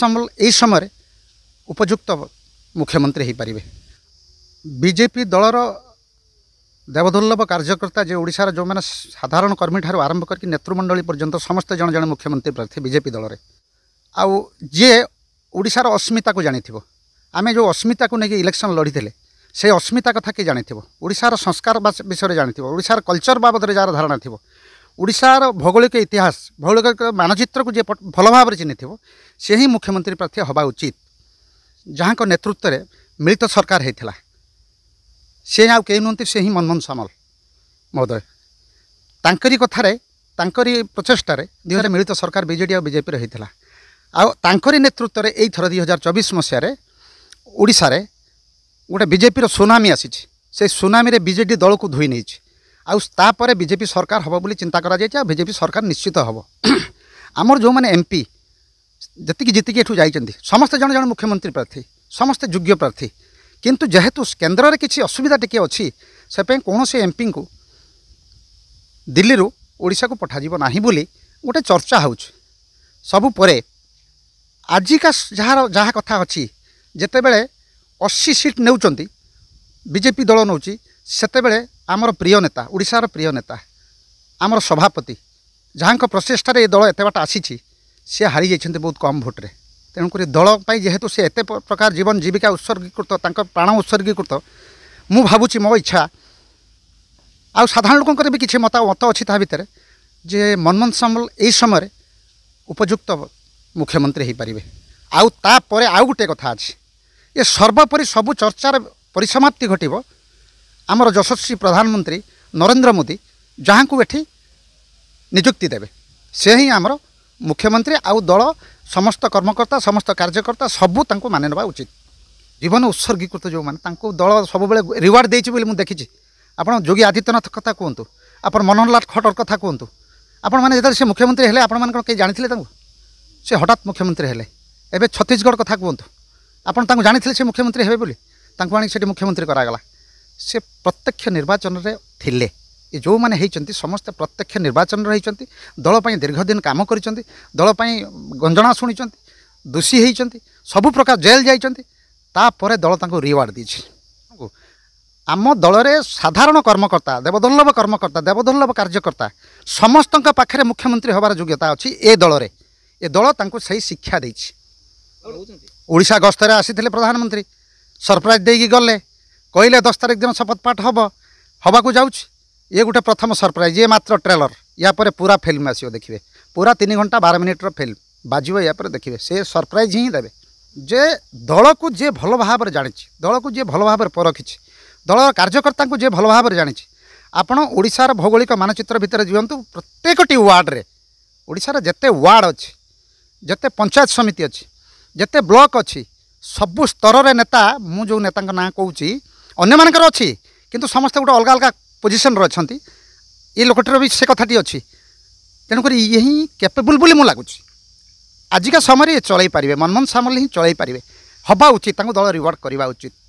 ସମ୍ବଲ ଏହି ସମୟରେ ଉପଯୁକ୍ତ ମୁଖ୍ୟମନ୍ତ୍ରୀ ହୋଇପାରିବେ ବିଜେପି ଦଳର ଦେବଦୁର୍ଲ୍ଲଭ କାର୍ଯ୍ୟକର୍ତ୍ତା ଯେ ଓଡ଼ିଶାର ଯେଉଁମାନେ ସାଧାରଣ କର୍ମୀଠାରୁ ଆରମ୍ଭ କରିକି ନେତୃମଣ୍ଡଳୀ ପର୍ଯ୍ୟନ୍ତ ସମସ୍ତେ ଜଣେ ଜଣେ ମୁଖ୍ୟମନ୍ତ୍ରୀ ପ୍ରାର୍ଥୀ ବିଜେପି ଦଳରେ ଆଉ ଯିଏ ଓଡ଼ିଶାର ଅସ୍ମିତାକୁ ଜାଣିଥିବ ଆମେ ଯେଉଁ ଅସ୍ମିତାକୁ ନେଇକି ଇଲେକ୍ସନ୍ ଲଢ଼ିଥିଲେ ସେ ଅସ୍ମିତା କଥା କିଏ ଜାଣିଥିବ ଓଡ଼ିଶାର ସଂସ୍କାର ବିଷୟରେ ଜାଣିଥିବ ଓଡ଼ିଶାର କଲଚର ବାବଦରେ ଯାହାର ଧାରଣା ଥିବ ଓଡ଼ିଶାର ଭୌଗୋଳିକ ଇତିହାସ ଭୌଗୋଳିକ ମାନଚିତ୍ରକୁ ଯିଏ ଭଲ ଭାବରେ ଚିହ୍ନିଥିବ ସେ ହିଁ ମୁଖ୍ୟମନ୍ତ୍ରୀ ପ୍ରାର୍ଥୀ ହେବା ଉଚିତ ଯାହାଙ୍କ ନେତୃତ୍ୱରେ ମିଳିତ ସରକାର ହୋଇଥିଲା ସେ ଆଉ କେହି ନୁହନ୍ତି ସେ ହିଁ ମନମୋହନ ସାମଲ ମହୋଦୟ ତାଙ୍କରି କଥାରେ ତାଙ୍କରି ପ୍ରଚେଷ୍ଟାରେ ଦୁଇହଜାର ମିଳିତ ସରକାର ବିଜେଡ଼ି ଆଉ ବିଜେପିର ହୋଇଥିଲା ଆଉ ତାଙ୍କରି ନେତୃତ୍ୱରେ ଏଇଥର ଦୁଇ ହଜାର ଚବିଶ ମସିହାରେ ଓଡ଼ିଶାରେ ଗୋଟେ ବିଜେପିର ସୁନାମୀ ଆସିଛି ସେ ସୁନାମିରେ ବିଜେଡ଼ି ଦଳକୁ ଧୋଇ ନେଇଛି आउे बीजेपी सरकार हम बोली चिंता करजेपी सरकार निश्चित हम आमर जो मैंने एमपी जी जीतिक एठू जा समस्ते जन जन मुख्यमंत्री प्रार्थी समस्ते योग्य प्रार्थी किंतु जेहेतु केन्द्र में किसी असुविधा टी अच्छी से कौन से एमपी को दिल्ली ओडा को पठाव ना बोली गोटे चर्चा हो सबुपर आजिका जार जहाँ कथा अच्छी जिते बड़े अशी सीट नेजेपी दल नौ ସେତେବେଳେ ଆମର ପ୍ରିୟ ନେତା ଓଡ଼ିଶାର ପ୍ରିୟ ନେତା ଆମର ସଭାପତି ଯାହାଙ୍କ ପ୍ରଚେଷ୍ଟାରେ ଏ ଦଳ ଏତେ ବାଟ ଆସିଛି ସିଏ ହାରିଯାଇଛନ୍ତି ବହୁତ କମ୍ ଭୋଟ୍ରେ ତେଣୁକରି ଦଳ ପାଇଁ ଯେହେତୁ ସେ ଏତେ ପ୍ରକାର ଜୀବନ ଜୀବିକା ଉତ୍ସର୍ଗୀକୃତ ତାଙ୍କ ପ୍ରାଣ ଉତ୍ସର୍ଗୀକୃତ ମୁଁ ଭାବୁଛି ମୋ ଇଚ୍ଛା ଆଉ ସାଧାରଣ ଲୋକଙ୍କର ବି କିଛି ମତ ମତ ଅଛି ତା ଭିତରେ ଯେ ମନମୋହନ ସାମଲ ଏହି ସମୟରେ ଉପଯୁକ୍ତ ମୁଖ୍ୟମନ୍ତ୍ରୀ ହୋଇପାରିବେ ଆଉ ତାପରେ ଆଉ ଗୋଟିଏ କଥା ଅଛି ଏ ସର୍ବୋପରି ସବୁ ଚର୍ଚ୍ଚାର ପରିସମାପ୍ତି ଘଟିବ ଆମର ଯଶସ୍ୱୀ ପ୍ରଧାନମନ୍ତ୍ରୀ ନରେନ୍ଦ୍ର ମୋଦି ଯାହାଙ୍କୁ ଏଠି ନିଯୁକ୍ତି ଦେବେ ସେ ହିଁ ଆମର ମୁଖ୍ୟମନ୍ତ୍ରୀ ଆଉ ଦଳ ସମସ୍ତ କର୍ମକର୍ତ୍ତା ସମସ୍ତ କାର୍ଯ୍ୟକର୍ତ୍ତା ସବୁ ତାଙ୍କୁ ମାନି ନେବା ଉଚିତ ଜୀବନ ଉତ୍ସର୍ଗୀକୃତ ଯେଉଁମାନେ ତାଙ୍କୁ ଦଳ ସବୁବେଳେ ରିୱାର୍ଡ଼ ଦେଇଛି ବୋଲି ମୁଁ ଦେଖିଛି ଆପଣ ଯୋଗୀ ଆଦିତ୍ୟନାଥ କଥା କୁହନ୍ତୁ ଆପଣ ମନୋହରଲାଲ ଖଟର କଥା କୁହନ୍ତୁ ଆପଣମାନେ ଯେତେବେଳେ ସେ ମୁଖ୍ୟମନ୍ତ୍ରୀ ହେଲେ ଆପଣମାନଙ୍କର କେହି ଜାଣିଥିଲେ ତାଙ୍କୁ ସେ ହଠାତ୍ ମୁଖ୍ୟମନ୍ତ୍ରୀ ହେଲେ ଏବେ ଛତିଶଗଡ଼ କଥା କୁହନ୍ତୁ ଆପଣ ତାଙ୍କୁ ଜାଣିଥିଲେ ସେ ମୁଖ୍ୟମନ୍ତ୍ରୀ ହେବେ ବୋଲି ତାଙ୍କୁ ଆଣିକି ସେଠି ମୁଖ୍ୟମନ୍ତ୍ରୀ କରାଗଲା ସେ ପ୍ରତ୍ୟକ୍ଷ ନିର୍ବାଚନରେ ଥିଲେ ଏ ଯେଉଁମାନେ ହେଇଛନ୍ତି ସମସ୍ତେ ପ୍ରତ୍ୟକ୍ଷ ନିର୍ବାଚନରେ ହେଇଛନ୍ତି ଦଳ ପାଇଁ ଦୀର୍ଘଦିନ କାମ କରିଛନ୍ତି ଦଳ ପାଇଁ ଗଞ୍ଜଣା ଶୁଣିଛନ୍ତି ଦୋଷୀ ହେଇଛନ୍ତି ସବୁ ପ୍ରକାର ଜେଲ୍ ଯାଇଛନ୍ତି ତାପରେ ଦଳ ତାଙ୍କୁ ରିୱାର୍ଡ଼ ଦେଇଛି ଆମ ଦଳରେ ସାଧାରଣ କର୍ମକର୍ତ୍ତା ଦେବଦୁର୍ଲ୍ଲଭ କର୍ମକର୍ତ୍ତା ଦେବଦୁର୍ଲ୍ଲଭ କାର୍ଯ୍ୟକର୍ତ୍ତା ସମସ୍ତଙ୍କ ପାଖରେ ମୁଖ୍ୟମନ୍ତ୍ରୀ ହେବାର ଯୋଗ୍ୟତା ଅଛି ଏ ଦଳରେ ଏ ଦଳ ତାଙ୍କୁ ସେଇ ଶିକ୍ଷା ଦେଇଛି ଓଡ଼ିଶା ଗସ୍ତରେ ଆସିଥିଲେ ପ୍ରଧାନମନ୍ତ୍ରୀ ସରପ୍ରାଇଜ୍ ଦେଇକି ଗଲେ କହିଲେ ଦଶ ତାରିଖ ଦିନ ଶପଥ ପାଠ ହେବ ହେବାକୁ ଯାଉଛି ଇଏ ଗୋଟେ ପ୍ରଥମ ସରପ୍ରାଇଜ୍ ଇଏ ମାତ୍ର ଟ୍ରେଲର ୟା ପରେ ପୁରା ଫିଲ୍ମ ଆସିବ ଦେଖିବେ ପୁରା ତିନି ଘଣ୍ଟା ବାର ମିନିଟ୍ର ଫିଲ୍ମ ବାଜିବ ୟା ପରେ ଦେଖିବେ ସେ ସରପ୍ରାଇଜ୍ ହିଁ ଦେବେ ଯେ ଦଳକୁ ଯିଏ ଭଲ ଭାବରେ ଜାଣିଛି ଦଳକୁ ଯିଏ ଭଲ ଭାବରେ ପରଖିଛି ଦଳର କାର୍ଯ୍ୟକର୍ତ୍ତାଙ୍କୁ ଯିଏ ଭଲ ଭାବରେ ଜାଣିଛି ଆପଣ ଓଡ଼ିଶାର ଭୌଗୋଳିକ ମାନଚିତ୍ର ଭିତରେ ଯିଅନ୍ତୁ ପ୍ରତ୍ୟେକଟି ୱାର୍ଡ଼ରେ ଓଡ଼ିଶାର ଯେତେ ୱାର୍ଡ଼ ଅଛି ଯେତେ ପଞ୍ଚାୟତ ସମିତି ଅଛି ଯେତେ ବ୍ଲକ୍ ଅଛି ସବୁ ସ୍ତରରେ ନେତା ମୁଁ ଯେଉଁ ନେତାଙ୍କ ନାଁ କହୁଛି ଅନ୍ୟମାନଙ୍କର ଅଛି କିନ୍ତୁ ସମସ୍ତେ ଗୋଟେ ଅଲଗା ଅଲଗା ପୋଜିସନ୍ରେ ଅଛନ୍ତି ଏ ଲୋକଟିର ବି ସେ କଥାଟି ଅଛି ତେଣୁକରି ଇଏ ହିଁ କେପେବୁଲ୍ ବୋଲି ମୁଁ ଲାଗୁଛି ଆଜିକା ସମୟରେ ଚଳାଇ ପାରିବେ ମନମୋହନ ସାମଲ ହିଁ ଚଳାଇ ପାରିବେ ହେବା ଉଚିତ ତାଙ୍କୁ ଦଳ ରିୱାର୍ଡ଼ କରିବା ଉଚିତ